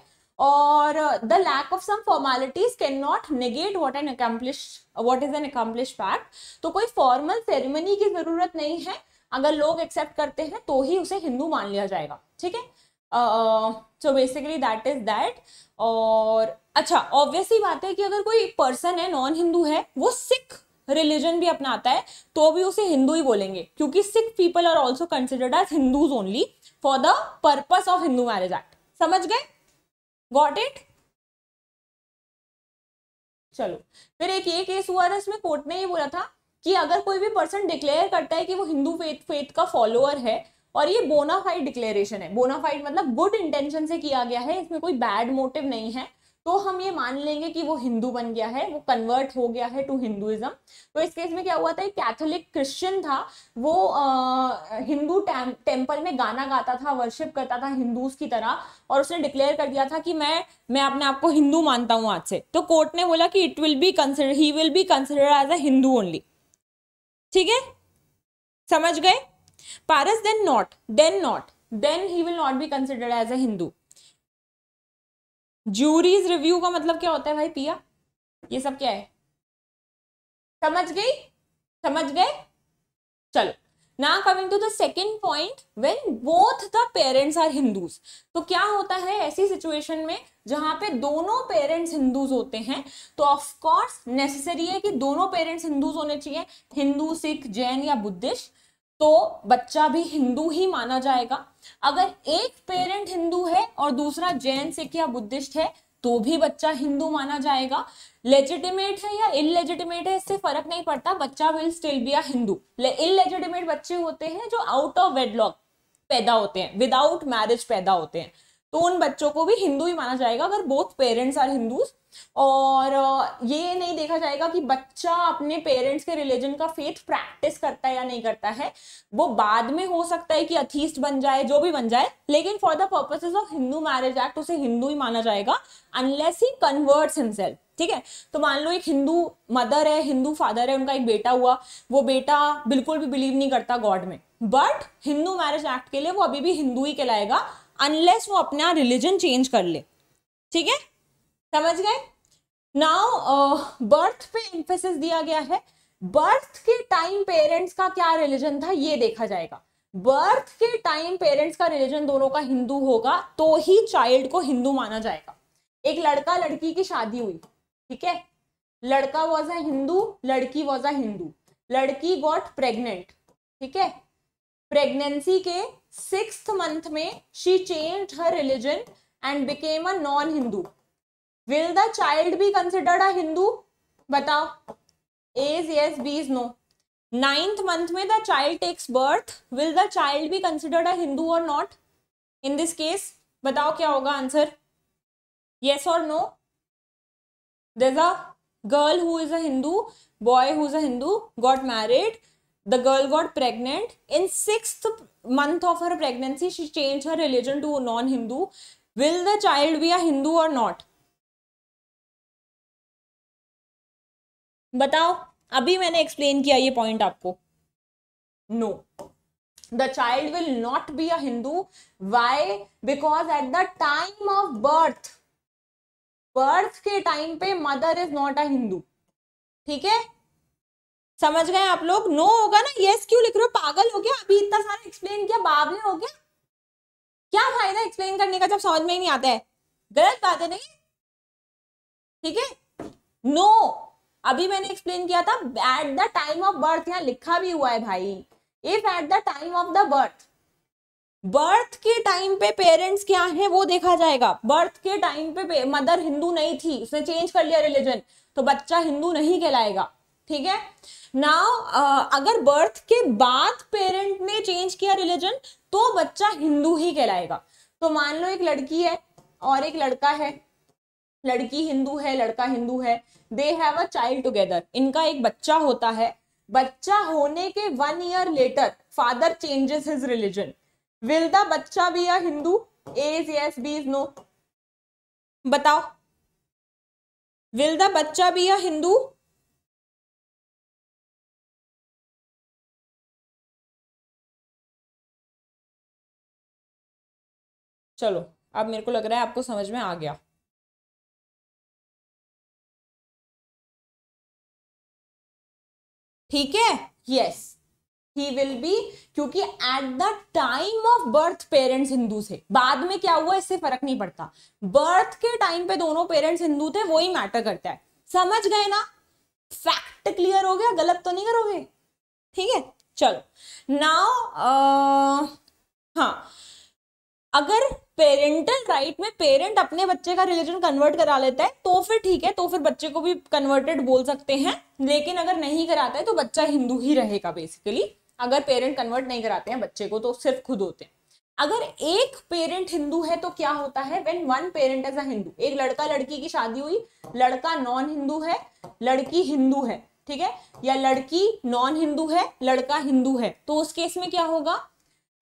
और the lack of some formalities can not negate what an accomplish what is an accomplish fact तो कोई फॉर्मल सेरेमनी की जरूरत नहीं है अगर लोग एक्सेप्ट करते हैं तो ही उसे हिंदू मान लिया जाएगा ठीक है so basically that is that और अच्छा ऑब्वियसली बात है कि अगर कोई पर्सन है नॉन हिंदू है वो सिख रिलीजन भी अपनाता है तो भी उसे हिंदू ही बोलेंगे क्योंकि Sikh people are also considered as Hindus only for the purpose of Hindu marriage act समझ गए गॉट इट चलो फिर एक ये केस हुआ था इसमें कोर्ट ने ये बोला था कि अगर कोई भी पर्सन डिक्लेयर करता है कि वो हिंदू फेथ फेथ का फॉलोअर है और ये बोनाफाइड डिक्लेरेशन है बोनाफाइड मतलब गुड इंटेंशन से किया गया है इसमें कोई बैड मोटिव नहीं है तो हम ये मान लेंगे कि वो हिंदू बन गया है वो कन्वर्ट हो गया है टू हिंदुइज्म तो इस केस में क्या हुआ था एक कैथोलिक क्रिश्चियन था वो हिंदू टेम्पल में गाना गाता था वर्शिप करता था हिंदूज की तरह और उसने डिक्लेयर कर दिया था कि मैं मैं अपने आपको हिंदू मानता हूँ आज से तो कोर्ट ने बोला कि it will be consider he will be consider as a Hindu only ठीक है समझ गए पारस then not then not then he will not be considered as a Hindu ज्यूरीज रिव्यू का मतलब क्या होता है भाई पिया ये सब क्या है समझ गई समझ गए चलो ना coming to the second point when both the parents are Hindus तो क्या होता है ऐसी सिचुएशन में जहां पे दोनों पेरेंट्स हिंदूज होते हैं तो ऑफकोर्स नेसेसरी है कि दोनों पेरेंट्स हिंदूज होने चाहिए हिंदू सिख जैन या बुद्धिस्ट तो बच्चा भी हिंदू ही माना जाएगा अगर एक पेरेंट हिंदू है और दूसरा जैन सिख या बुद्धिस्ट है तो भी बच्चा हिंदू माना जाएगा लेजिटिमेट है या इलेजिटिमेट है इससे फर्क नहीं पड़ता बच्चा will still be a Hindu illegitimate बच्चे होते हैं जो आउट ऑफ वेडलॉक पैदा होते हैं विदाउट मैरिज पैदा होते हैं तो उन बच्चों को भी हिंदू ही माना जाएगा अगर बोथ पेरेंट्स आर हिंदूज और ये नहीं देखा जाएगा कि बच्चा अपने पेरेंट्स के रिलीजन का फेथ प्रैक्टिस करता है या नहीं करता है वो बाद में हो सकता है कि अथीस्ट बन जाए जो भी बन जाए लेकिन for the purposes of Hindu marriage act उसे हिंदू ही माना जाएगा अनलेस ही कन्वर्ट्स हिमसेल्फ ठीक है तो मान लो एक हिंदू मदर है हिंदू फादर है उनका एक बेटा हुआ वो बेटा बिल्कुल भी बिलीव नहीं करता गॉड में बट हिंदू मैरिज एक्ट के लिए वो अभी भी हिंदू ही कहलाएगा अनलेस वो अपना रिलीजन चेंज कर ले ठीक है समझ गए नाउ बर्थ uh, पे इंफेसिस दिया गया है बर्थ के टाइम पेरेंट्स का क्या रिलीजन था ये देखा जाएगा बर्थ के टाइम पेरेंट्स का रिलीजन दोनों का हिंदू होगा तो ही चाइल्ड को हिंदू माना जाएगा एक लड़का लड़की की शादी हुई ठीक है लड़का वॉज अ हिंदू लड़की वॉज अ हिंदू लड़की गॉट प्रेग्नेंट ठीक है प्रेगनेंसी के सिक्स मंथ में she change her religion and became a non Hindu will the child be considered a Hindu बताओ A is yes B is no ninth month में the child takes birth will the child be considered a Hindu और not in this case बताओ क्या होगा answer yes और no the girl who is a Hindu boy who is a Hindu got married the girl got pregnant in six month of her pregnancy she change her religion to non Hindu will the child be a Hindu और not बताओ अभी मैंने explain किया ये point आपको no the child will not be a Hindu why because at the time of birth birth के time पे mother is not a Hindu ठीक है समझ गए आप लोग नो no होगा ना yes, क्यों लिख रहे हो पागल हो गया अभी इतना सारा एक्सप्लेन किया बावले हो गया क्या फायदा एक्सप्लेन करने का जब समझ में ही नहीं आता है गलत बात है नहीं ठीक है नो अभी मैंने एक्सप्लेन किया था at the time of birth यहाँ लिखा भी हुआ है भाई if at the time of the birth birth के टाइम पे पेरेंट्स क्या है वो देखा जाएगा बर्थ के टाइम पे मदर हिंदू नहीं थी उसने चेंज कर लिया रिलीजन तो बच्चा हिंदू नहीं कहलाएगा ठीक है नाउ अगर बर्थ के बाद पेरेंट ने चेंज किया रिलीजन तो बच्चा हिंदू ही कहलाएगा तो मान लो एक लड़की है और एक लड़का है लड़की हिंदू है लड़का हिंदू है they have a child together इनका एक बच्चा होता है बच्चा होने के one year later father changes his religion will the बच्चा be a Hindu A is B is is बताओ विल द बच्चा बी अ हिंदू चलो अब मेरे को लग रहा है आपको समझ में आ गया ठीक है यस ही विल बी क्योंकि at the time of birth parents Hindu थे बाद में क्या हुआ इससे फर्क नहीं पड़ता बर्थ के टाइम पे दोनों पेरेंट्स हिंदू थे वही मैटर करता है समझ गए ना फैक्ट क्लियर हो गया गलत तो नहीं करोगे ठीक है चलो नाउ हाँ अगर पेरेंटल राइट में पेरेंट अपने बच्चे का रिलीजन कन्वर्ट करा लेता है तो फिर ठीक है तो फिर बच्चे को भी कन्वर्टेड बोल सकते हैं लेकिन अगर नहीं कराता है तो बच्चा हिंदू ही रहेगा बेसिकली अगर पेरेंट कन्वर्ट नहीं कराते हैं बच्चे को तो सिर्फ खुद होते हैं अगर एक पेरेंट हिंदू है तो क्या होता है when one parent as a Hindu एक लड़का लड़की की शादी हुई लड़का नॉन हिंदू है लड़की हिंदू है ठीक है या लड़की नॉन हिंदू है लड़का हिंदू है तो उस केस में क्या होगा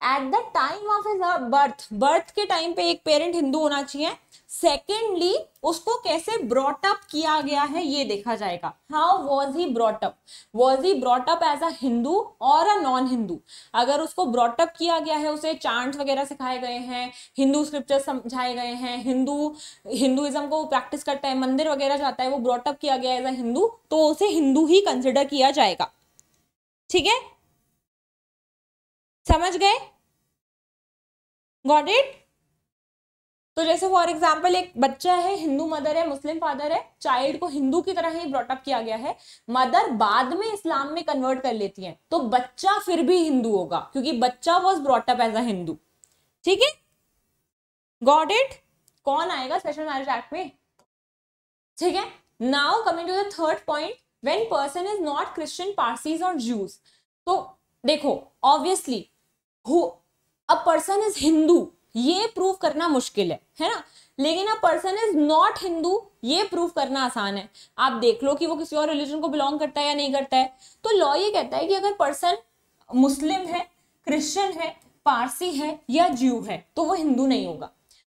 at the time of his birth birth के टाइम पे एक पेरेंट हिंदू होना चाहिए सेकेंडली उसको कैसे ब्रॉटअप किया गया है ये देखा जाएगा how was he brought up was he brought up as a Hindu और अ नॉन हिंदू अगर उसको ब्रॉटअप किया गया है उसे चांट वगैरह सिखाए गए हैं हिंदू स्क्रिप्चर समझाए गए हैं हिंदू हिंदुइज्म को प्रैक्टिस करता है मंदिर वगैरह जाता है वो ब्रॉटअप किया गया है एज अ हिंदू तो उसे हिंदू ही कंसिडर किया जाएगा ठीक है समझ गए गॉट इट तो जैसे फॉर एग्जाम्पल एक बच्चा है हिंदू मदर है मुस्लिम फादर है चाइल्ड को हिंदू की तरह ही ब्रॉटअप किया गया है मदर बाद में इस्लाम में कन्वर्ट कर लेती है तो बच्चा फिर भी हिंदू होगा क्योंकि बच्चा was brought up as a Hindu ठीक है गॉड इट कौन आएगा स्पेशल मैरिज एक्ट में ठीक है now coming to the third point when person is not Christian Parsis और जूस तो देखो obviously who a person is Hindu ये प्रूव करना मुश्किल है है ना लेकिन a person is not Hindu ये प्रूव करना आसान है आप देख लो कि वो किसी और रिलीजन को बिलोंग करता है या नहीं करता है तो लॉ ये कहता है कि अगर पर्सन मुस्लिम है क्रिश्चियन है पारसी है या ज्यू है तो वो हिंदू नहीं होगा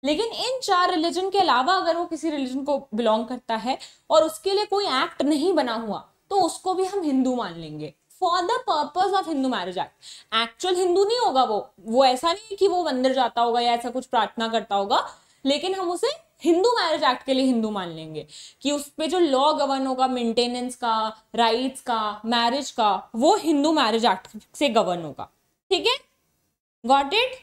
लेकिन इन चार रिलीजन के अलावा अगर वो किसी रिलीजन को बिलोंग करता है और उसके लिए कोई एक्ट नहीं बना हुआ तो उसको भी हम हिंदू मान लेंगे for the purpose of Hindu marriage act actual Hindu नहीं होगा वो वो ऐसा नहीं कि वो मंदिर जाता होगा या ऐसा कुछ प्रार्थना करता होगा लेकिन हम उसे हिंदू मैरिज एक्ट के लिए हिंदू मान लेंगे कि उस पर जो लॉ गवर्न होगा मेंटेनेंस का राइट्स का मैरिज का वो हिंदू मैरिज एक्ट से गवर्न होगा ठीक है गॉट इट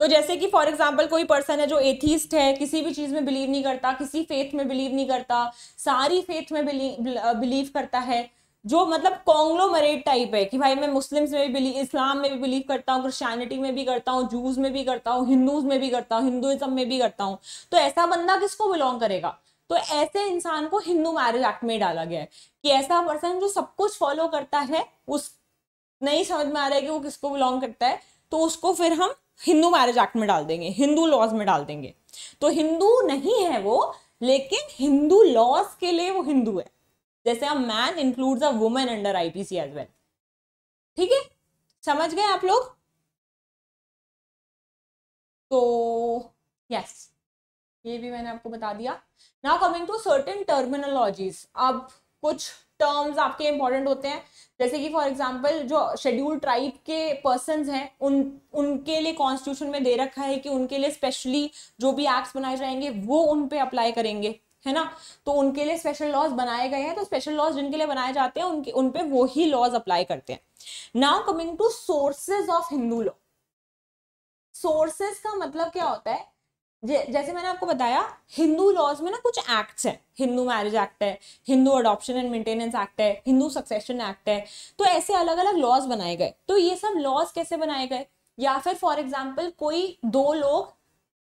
तो जैसे कि फॉर एग्जांपल कोई पर्सन है जो एथीस्ट है किसी भी चीज़ में बिलीव नहीं करता किसी फेथ में बिलीव नहीं करता सारी फेथ में बिलीव करता है जो मतलब कॉन्ग्लोमरेट टाइप है कि भाई मैं मुस्लिम्स में भी बिलीव इस्लाम में भी बिलीव करता हूँ क्रिश्चियनिटी में भी करता हूँ जूज में भी करता हूँ हिंदूज में भी करता हूँ हिंदुइज्म में भी करता हूँ तो ऐसा बंदा किसको बिलोंग करेगा तो ऐसे इंसान को हिंदू मैरिज एक्ट में डाला गया है कि ऐसा पर्सन जो सब कुछ फॉलो करता है उस नहीं समझ में आ रहा है कि वो किसको बिलोंग करता है तो उसको फिर हम हिंदू मैरिज एक्ट में डाल देंगे हिंदू लॉज में डाल देंगे तो हिंदू नहीं है वो लेकिन हिंदू लॉज के लिए वो हिंदू है जैसे a man includes a women under IPC as well ठीक है समझ गए आप लोग तो यस ये भी मैंने आपको बता दिया now coming to certain terminologies अब कुछ टर्म्स आपके इंपॉर्टेंट होते हैं जैसे कि फॉर एग्जांपल जो शेड्यूल ट्राइब के पर्सन हैं उन उनके लिए कॉन्स्टिट्यूशन में दे रखा है कि उनके लिए स्पेशली जो भी एक्ट्स बनाए जाएंगे वो उन पे अप्लाई करेंगे है ना तो उनके लिए स्पेशल लॉज बनाए गए हैं तो स्पेशल लॉज जिनके लिए बनाए जाते हैं उनके उन पे वो ही लॉज अप्लाई करते हैं now coming to sources of Hindu law sources का मतलब क्या होता है जैसे मैंने आपको बताया हिंदू लॉज में ना कुछ एक्ट्स हैं हिंदू मैरिज एक्ट है Hindu adoption and maintenance act है हिंदू सक्सेशन एक्ट है तो ऐसे अलग अलग लॉज बनाए गए तो ये सब लॉज कैसे बनाए गए या फिर फॉर एग्जाम्पल कोई दो लोग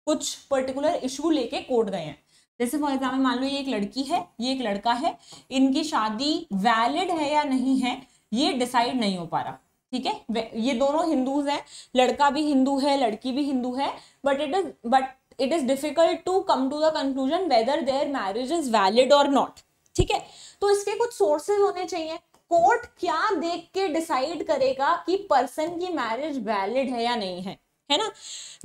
कुछ पर्टिकुलर इशू लेके कोर्ट गए हैं जैसे फॉर एग्जाम्पल मान लो ये एक लड़की है ये एक लड़का है इनकी शादी वैलिड है या नहीं है ये डिसाइड नहीं हो पा रहा ठीक है ये दोनों हिंदूज हैं लड़का भी हिंदू है लड़की भी हिंदू है but it is but it is difficult to come to the conclusion whether their marriage is valid और नॉट ठीक है तो इसके कुछ सोर्सेज होने चाहिए कोर्ट क्या देख के डिसाइड करेगा कि पर्सन की मैरिज वैलिड है या नहीं है है ना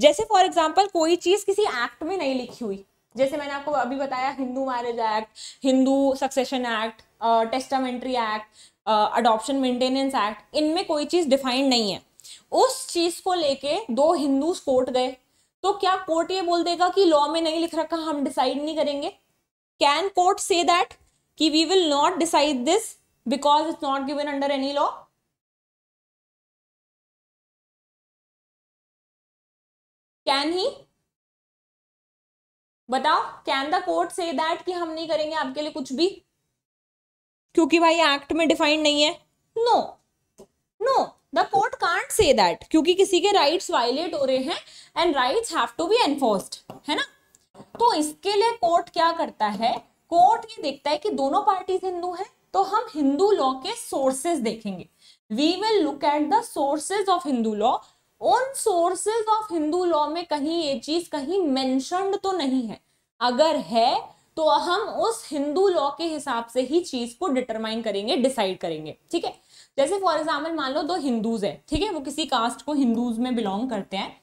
जैसे फॉर एग्जाम्पल कोई चीज किसी एक्ट में नहीं लिखी हुई जैसे मैंने आपको अभी बताया Hindu marriage act Hindu succession act testamentary act adoption maintenance act इनमें कोई चीज़ डिफाइंड नहीं है उस चीज़ को लेके दो हिंदू कोर्ट गए तो क्या कोर्ट ये बोल देगा कि लॉ में नहीं लिख रखा हम डिसाइड नहीं करेंगे कैन कोर्ट से दैट कि we will not decide this because it's not given under any law can he बताओ can the court say that कि हम नहीं करेंगे आपके लिए कुछ भी क्योंकि भाई एक्ट में डिफाइंड नहीं है no no the court can't say that क्योंकि किसी के राइट्स वायलेट हो रहे हैं and rights have to be enforced है ना तो इसके लिए कोर्ट क्या करता है कोर्ट ये देखता है कि दोनों पार्टीज हिंदू हैं तो हम हिंदू लॉ के सोर्सेज देखेंगे we will look at the sources of Hindu law उन सोर्सेज ऑफ हिंदू लॉ में कहीं ये चीज कहीं मैं तो नहीं है अगर है तो हम उस हिंदू लॉ के हिसाब से ही चीज को डिटरमाइन करेंगे डिसाइड करेंगे ठीक है जैसे फॉर एग्जाम्पल मान लो दो हिंदूज है ठीक है वो किसी कास्ट को हिंदूज में बिलोंग करते हैं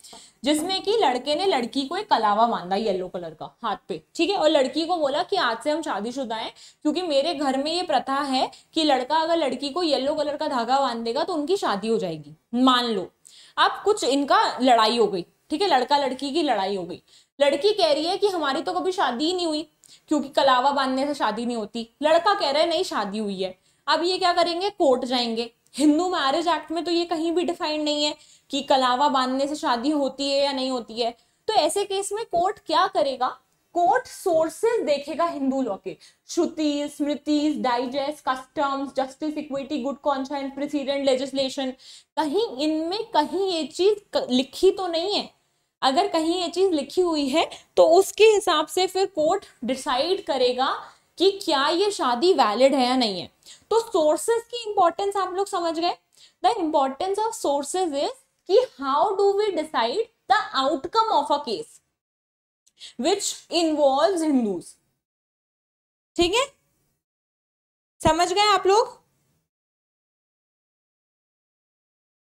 जिसमें कि लड़के ने लड़की को एक कलावा बांधा येलो कलर का हाथ पे ठीक है और लड़की को बोला कि आज से हम शादीशुदा हैं क्योंकि मेरे घर में ये प्रथा है कि लड़का अगर लड़की को येलो कलर का धागा बांध देगा तो उनकी शादी हो जाएगी मान लो अब कुछ इनका लड़ाई हो गई ठीक है लड़का लड़की की लड़ाई हो गई लड़की कह रही है कि हमारी तो कभी शादी ही नहीं हुई क्योंकि कलावा बांधने से शादी नहीं होती लड़का कह रहा है नहीं शादी हुई है अब ये क्या करेंगे कोर्ट जाएंगे हिंदू मैरिज एक्ट में तो ये कहीं भी डिफाइंड नहीं है कि कलावा बांधने से शादी होती है या नहीं होती है तो ऐसे केस में कोर्ट क्या करेगा कोर्ट सोर्सेस देखेगा हिंदू लॉ के Shruti Smriti digest customs justice equity good conscious precedent legislation कहीं इनमें कहीं ये चीज लिखी तो नहीं है अगर कहीं ये चीज लिखी हुई है तो उसके हिसाब से फिर कोर्ट डिसाइड करेगा कि क्या ये शादी वैलिड है या नहीं है तो सोर्सेज की इंपॉर्टेंस आप लोग समझ गए the importance of sources is कि how do we decide the outcome of a case which involve Hindus ठीक है समझ गए आप लोग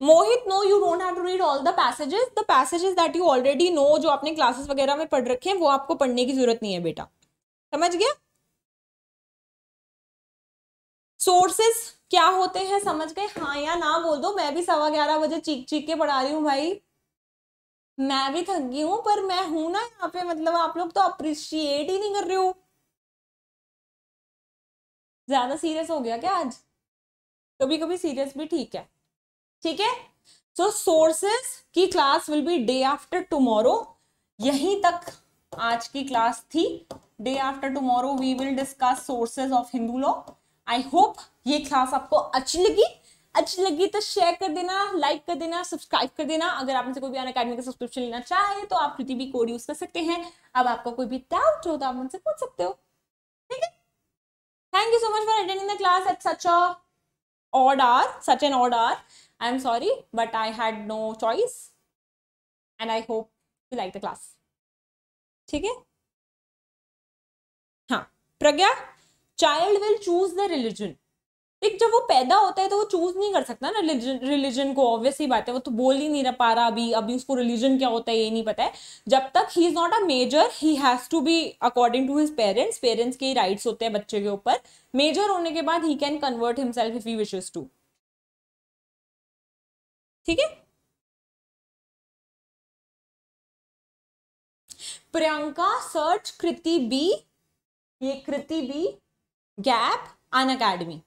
Mohit no you don't have to read all the passages the passages that you already know जो आपने classes वगैरह में पढ़ रखे हैं वो आपको पढ़ने की जरूरत नहीं है बेटा समझ गया सोर्सेस क्या होते हैं समझ गए हाँ या ना बोल दो मैं भी सवा ग्यारह बजे चीख चीख के पढ़ा रही हूँ भाई मैं भी थक गई हूँ पर मैं हूं ना यहाँ पे मतलब आप लोग तो अप्रिशिएट ही नहीं कर रहे हो ज्यादा सीरियस हो गया क्या आज कभी कभी सीरियस भी ठीक है ठीक है सो सोर्सेस की class will be day after tomorrow यहीं तक आज की क्लास थी day after tomorrow we will discuss sources of Hindu law I hope ये क्लास आपको अच्छी लगी अच्छी लगी तो शेयर कर देना लाइक कर देना सब्सक्राइब कर देना अगर आप कोई भी अन अकेडमी का सब्सक्रिप्शन लेना चाहे तो आप कृति भी कोड यूज कर सकते हैं अब आपका कोई भी डाउट हो तो आप मुझसे पूछ सकते हो ठीक है thank you so much for attending the class at such a hour such an odd hour I am sorry but I had no choice and I hope you like the class ठीक है हाँ Pragya child will choose the religion एक जब वो पैदा होता है तो वो चूज नहीं कर सकता ना रिलीजन रिलीजन को ऑब्वियसली बात है वो तो बोल ही नहीं पा रहा अभी अभी उसको रिलीजन क्या होता है ये नहीं पता है जब तक he is not a major he has to be according to his parents parents के राइट्स होते हैं बच्चे के ऊपर मेजर होने के बाद he can convert himself if he wishes to ठीक है प्रियंका सर्च कृति बी ये Kriti B gap Unacademy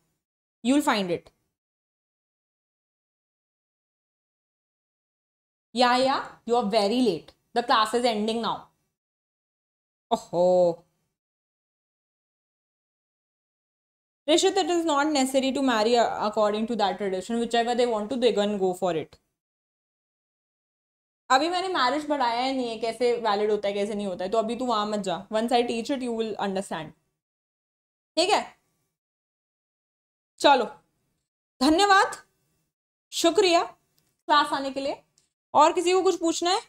you'll find it yeah yeah you're very late the class is ending now oh Rishit, it is not necessary to marry according to that tradition. Whichever they want to, they can go for it. अभी मैंने marriage बढ़ाया ही नहीं है कैसे valid होता है कैसे नहीं होता है तो अभी तू वहाँ मत जा once I teach it you will understand ठीक है चलो धन्यवाद शुक्रिया क्लास आने के लिए और किसी को कुछ पूछना है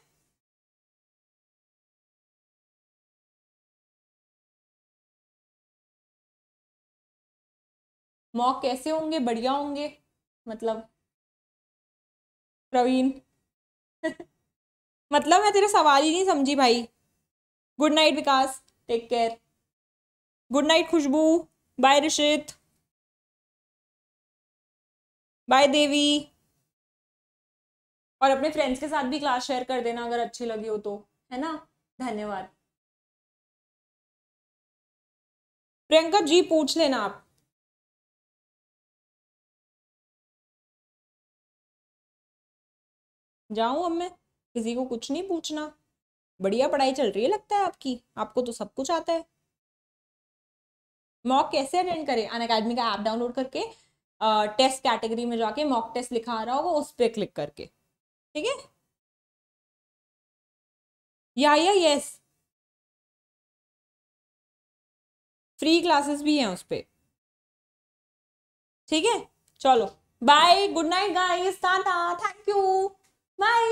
मॉक कैसे होंगे बढ़िया होंगे मतलब प्रवीण मतलब मैं तेरे सवाल ही नहीं समझी भाई good night Vikas take care good night Khushbu bye Rishit bye Devi और अपने फ्रेंड्स के साथ भी क्लास शेयर कर देना अगर अच्छी लगी हो तो है ना धन्यवाद प्रियंका जी पूछ लेना आप जाऊं अब मैं किसी को कुछ नहीं पूछना बढ़िया पढ़ाई चल रही है लगता है आपकी आपको तो सब कुछ आता है मॉक कैसे अटेंड करें अन अकेडमी का ऐप डाउनलोड करके टेस्ट कैटेगरी में जाके मॉक टेस्ट लिखा रहा होगा उस पर क्लिक करके ठीक है या या यस फ्री क्लासेस भी हैं उस पर ठीक है चलो bye good night guys tata thank you bye